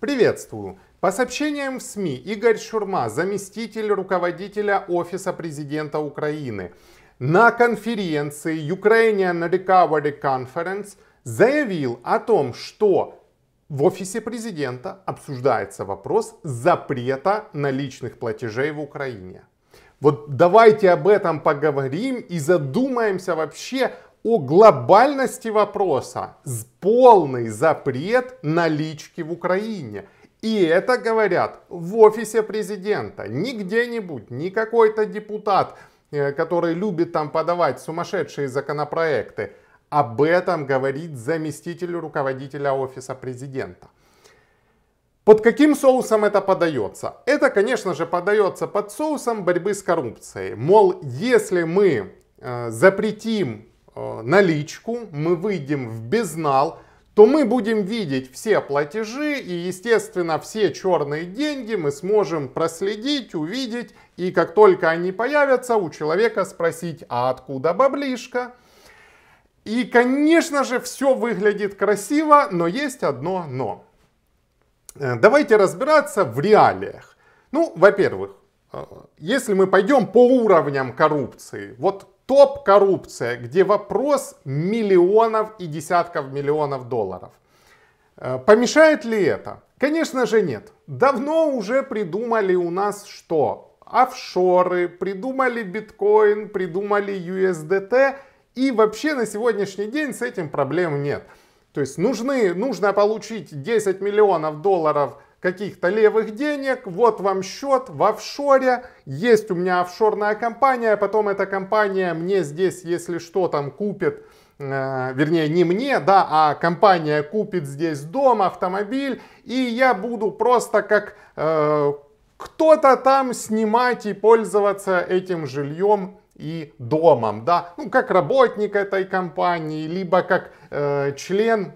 Приветствую! По сообщениям в СМИ, Игорь Шурма, заместитель руководителя Офиса президента Украины, на конференции Ukrainian Recovery Conference заявил о том, что в офисе президента обсуждается вопрос запрета наличных платежей в Украине. Вот давайте об этом поговорим и задумаемся вообще, о глобальности вопроса с полный запрет налички в Украине. И это говорят в офисе президента, не где-нибудь, не какой-то депутат, э, который любит там подавать сумасшедшие законопроекты. Об этом говорит заместитель руководителя офиса президента. Под каким соусом это подается? Это, конечно же, подается под соусом борьбы с коррупцией. Мол, если мы э, запретим Э, наличку, мы выйдем в безнал, то мы будем видеть все платежи и, естественно, все черные деньги мы сможем проследить, увидеть. И как только они появятся, у человека спросить, а откуда баблишка? И, конечно же, все выглядит красиво, но есть одно но. Э, давайте разбираться в реалиях. Ну, во-первых, э, если мы пойдем по уровням коррупции, вот топ-коррупция, где вопрос миллионов и десятков миллионов долларов. Э, помешает ли это? Конечно же нет. Давно уже придумали у нас что? Офшоры, придумали биткоин, придумали USDT. И вообще на сегодняшний день с этим проблем нет. То есть нужны, нужно получить 10 миллионов долларов каких-то левых денег, вот вам счет в офшоре, есть у меня офшорная компания, потом эта компания мне здесь, если что, там купит, э, вернее не мне, да, а компания купит здесь дом, автомобиль, и я буду просто как э, кто-то там снимать и пользоваться этим жильем и домом, да, ну как работник этой компании, либо как э, член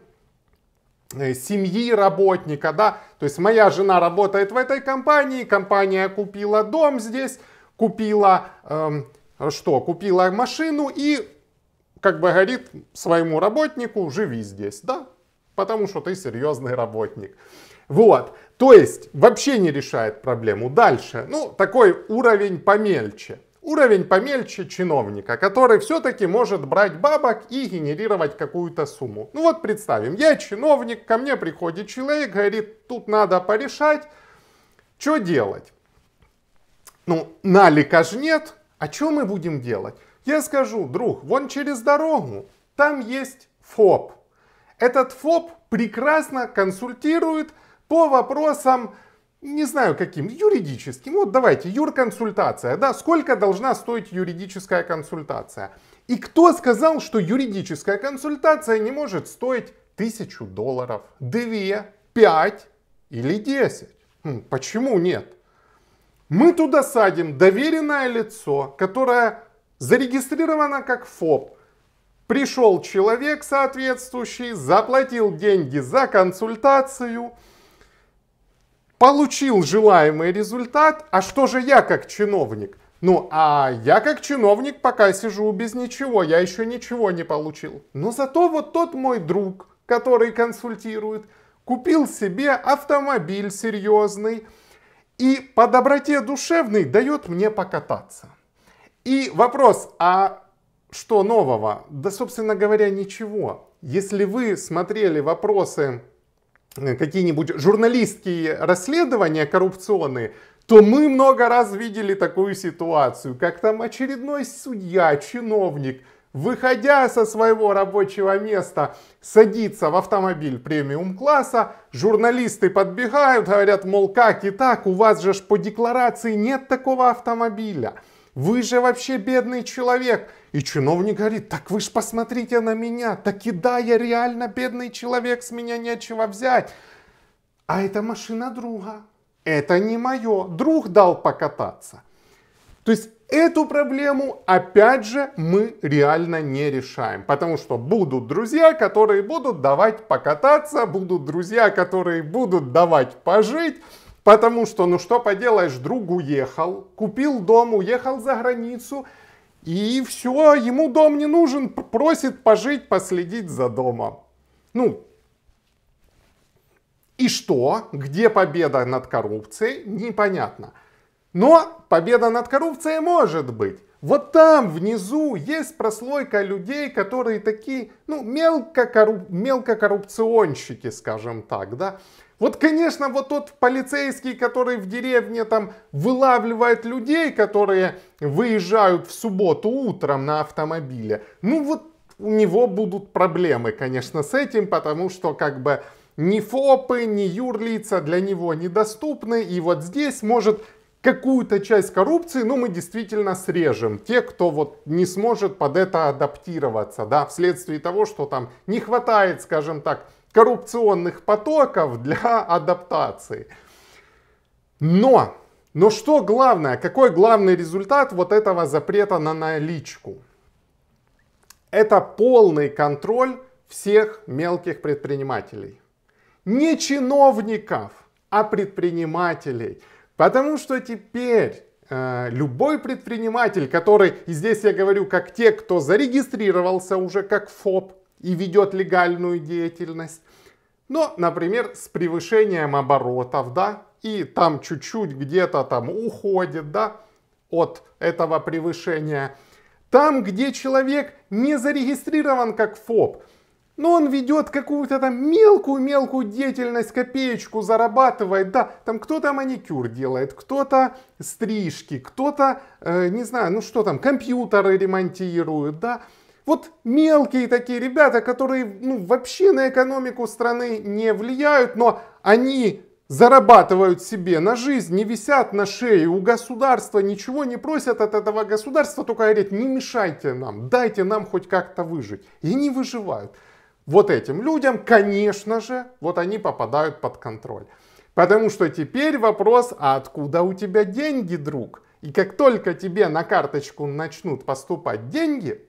Э, семьи работника, да, то есть моя жена работает в этой компании, компания купила дом здесь, купила эм, что, купила машину и как бы говорит своему работнику, живи здесь, да, потому что ты серьезный работник. Вот, то есть вообще не решает проблему. Дальше, ну, такой уровень помельче. Уровень помельче чиновника, который все-таки может брать бабок и генерировать какую-то сумму. Ну вот представим, я чиновник, ко мне приходит человек, говорит, тут надо порешать, что делать? Ну, налика ж нет, а что мы будем делать? Я скажу, друг, вон через дорогу, там есть ФОП. Этот ФОП прекрасно консультирует по вопросам не знаю каким, юридическим. Вот давайте, юрконсультация, да, сколько должна стоить юридическая консультация? И кто сказал, что юридическая консультация не может стоить тысячу долларов, две, пять или десять? Хм, почему нет? Мы туда садим доверенное лицо, которое зарегистрировано как ФОП. Пришел человек соответствующий, заплатил деньги за консультацию – получил желаемый результат, а что же я как чиновник? Ну, а я как чиновник пока сижу без ничего, я еще ничего не получил. Но зато вот тот мой друг, который консультирует, купил себе автомобиль серьезный и по доброте душевной дает мне покататься. И вопрос, а что нового? Да, собственно говоря, ничего. Если вы смотрели вопросы Э, какие-нибудь журналистские расследования коррупционные, то мы много раз видели такую ситуацию, как там очередной судья, чиновник, выходя со своего рабочего места, садится в автомобиль премиум-класса, журналисты подбегают, говорят, мол, как и так, у вас же ж по декларации нет такого автомобиля. Вы же вообще бедный человек. И чиновник говорит, так вы ж посмотрите на меня. Так и да, я реально бедный человек, с меня нечего взять. А это машина друга. Это не мое. Друг дал покататься. То есть эту проблему, опять же, мы реально не решаем. Потому что будут друзья, которые будут давать покататься, будут друзья, которые будут давать пожить. Потому что, ну что поделаешь, друг уехал, купил дом, уехал за границу, и все, ему дом не нужен, просит пожить, последить за домом. Ну, и что, где победа над коррупцией, непонятно. Но победа над коррупцией может быть. Вот там внизу есть прослойка людей, которые такие, ну, мелкокорруп... мелкокоррупционщики, скажем так, да, вот, конечно, вот тот полицейский, который в деревне там вылавливает людей, которые выезжают в субботу утром на автомобиле, ну вот у него будут проблемы, конечно, с этим, потому что как бы ни ФОПы, ни юрлица для него недоступны. И вот здесь может какую-то часть коррупции, ну, мы действительно срежем. Те, кто вот не сможет под это адаптироваться, да, вследствие того, что там не хватает, скажем так, коррупционных потоков для адаптации. Но, но что главное, какой главный результат вот этого запрета на наличку? Это полный контроль всех мелких предпринимателей. Не чиновников, а предпринимателей. Потому что теперь э, любой предприниматель, который, и здесь я говорю, как те, кто зарегистрировался уже как ФОП, и ведет легальную деятельность. Но, ну, например, с превышением оборотов, да, и там чуть-чуть где-то там уходит, да, от этого превышения. Там, где человек не зарегистрирован как ФОП, но он ведет какую-то там мелкую-мелкую деятельность, копеечку зарабатывает, да, там кто-то маникюр делает, кто-то стрижки, кто-то, э, не знаю, ну что там, компьютеры ремонтирует, да, вот мелкие такие ребята, которые ну, вообще на экономику страны не влияют, но они зарабатывают себе на жизнь, не висят на шее у государства, ничего не просят от этого государства, только говорят, не мешайте нам, дайте нам хоть как-то выжить. И не выживают. Вот этим людям, конечно же, вот они попадают под контроль. Потому что теперь вопрос, а откуда у тебя деньги, друг? И как только тебе на карточку начнут поступать деньги,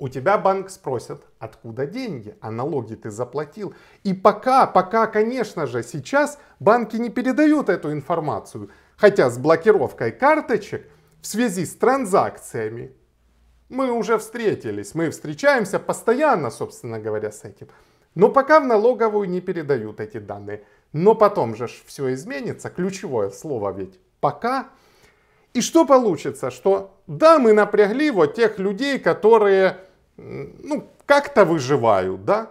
у тебя банк спросит, откуда деньги, а налоги ты заплатил. И пока, пока, конечно же, сейчас банки не передают эту информацию. Хотя с блокировкой карточек в связи с транзакциями мы уже встретились, мы встречаемся постоянно, собственно говоря, с этим. Но пока в налоговую не передают эти данные. Но потом же все изменится, ключевое слово ведь «пока». И что получится? Что да, мы напрягли вот тех людей, которые ну, как-то выживают, да?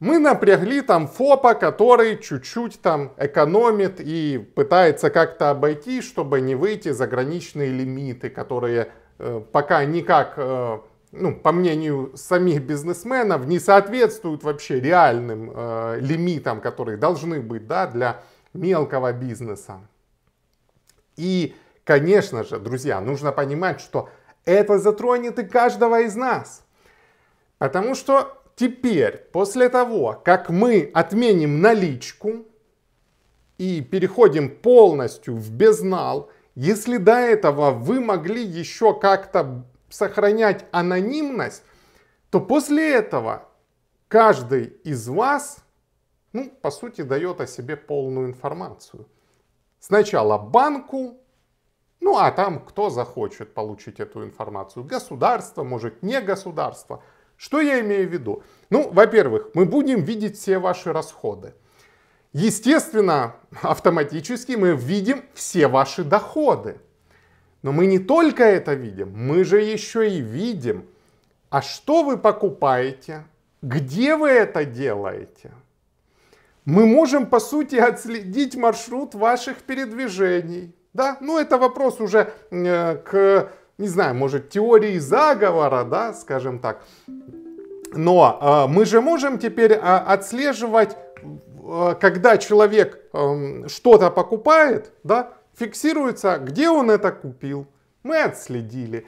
Мы напрягли там ФОПа, который чуть-чуть там экономит и пытается как-то обойти, чтобы не выйти за граничные лимиты, которые э, пока никак, э, ну, по мнению самих бизнесменов, не соответствуют вообще реальным э, лимитам, которые должны быть да, для мелкого бизнеса. И, конечно же, друзья, нужно понимать, что это затронет и каждого из нас. Потому что теперь, после того, как мы отменим наличку и переходим полностью в безнал, если до этого вы могли еще как-то сохранять анонимность, то после этого каждый из вас, ну, по сути, дает о себе полную информацию. Сначала банку, ну а там кто захочет получить эту информацию. Государство, может не государство – что я имею в виду? Ну, во-первых, мы будем видеть все ваши расходы. Естественно, автоматически мы видим все ваши доходы. Но мы не только это видим, мы же еще и видим, а что вы покупаете, где вы это делаете. Мы можем, по сути, отследить маршрут ваших передвижений. Да, ну это вопрос уже э, к не знаю, может, теории заговора, да, скажем так. Но э, мы же можем теперь э, отслеживать, э, когда человек э, что-то покупает, да, фиксируется, где он это купил. Мы отследили.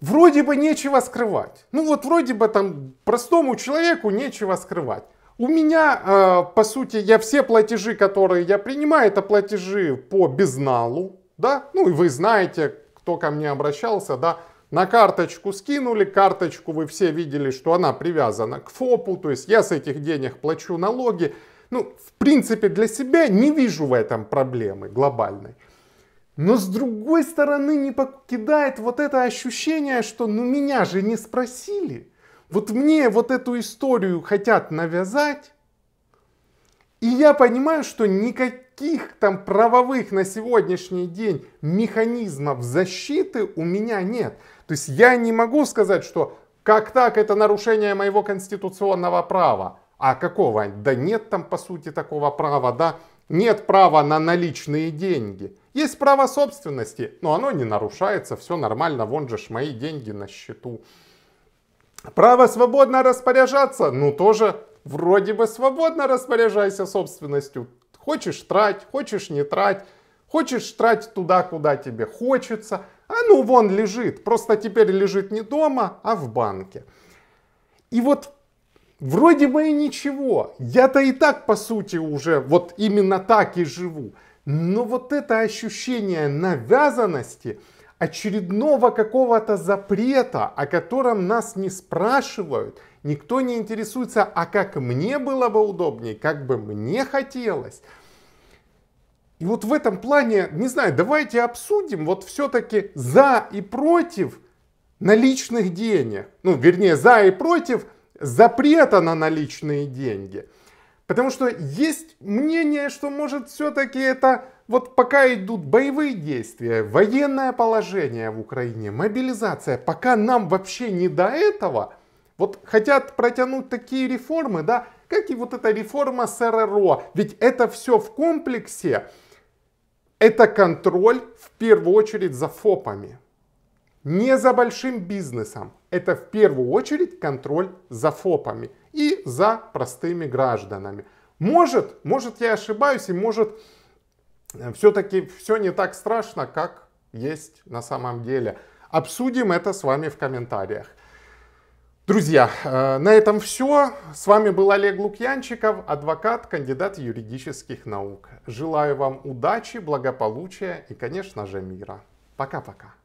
Вроде бы нечего скрывать. Ну вот вроде бы там простому человеку нечего скрывать. У меня, э, по сути, я все платежи, которые я принимаю, это платежи по безналу, да, ну и вы знаете, кто ко мне обращался, да, на карточку скинули, карточку вы все видели, что она привязана к ФОПу, то есть я с этих денег плачу налоги. Ну, в принципе, для себя не вижу в этом проблемы глобальной. Но с другой стороны не покидает вот это ощущение, что ну меня же не спросили. Вот мне вот эту историю хотят навязать. И я понимаю, что никак каких там правовых на сегодняшний день механизмов защиты у меня нет. То есть я не могу сказать, что как так это нарушение моего конституционного права. А какого? Да нет там по сути такого права, да. Нет права на наличные деньги. Есть право собственности, но оно не нарушается, все нормально, вон же ж мои деньги на счету. Право свободно распоряжаться, ну тоже вроде бы свободно распоряжайся собственностью, Хочешь трать, хочешь не трать. Хочешь трать туда, куда тебе хочется. А ну вон лежит. Просто теперь лежит не дома, а в банке. И вот вроде бы и ничего. Я-то и так, по сути, уже вот именно так и живу. Но вот это ощущение навязанности – очередного какого-то запрета, о котором нас не спрашивают, никто не интересуется, а как мне было бы удобнее, как бы мне хотелось. И вот в этом плане, не знаю, давайте обсудим вот все-таки за и против наличных денег. Ну, вернее, за и против запрета на наличные деньги. Потому что есть мнение, что может все-таки это вот пока идут боевые действия, военное положение в Украине, мобилизация, пока нам вообще не до этого, вот хотят протянуть такие реформы, да, как и вот эта реформа с РРО. Ведь это все в комплексе, это контроль в первую очередь за ФОПами. Не за большим бизнесом, это в первую очередь контроль за ФОПами и за простыми гражданами. Может, может я ошибаюсь и может все-таки все не так страшно, как есть на самом деле. Обсудим это с вами в комментариях. Друзья, э, на этом все. С вами был Олег Лукьянчиков, адвокат, кандидат юридических наук. Желаю вам удачи, благополучия и, конечно же, мира. Пока-пока.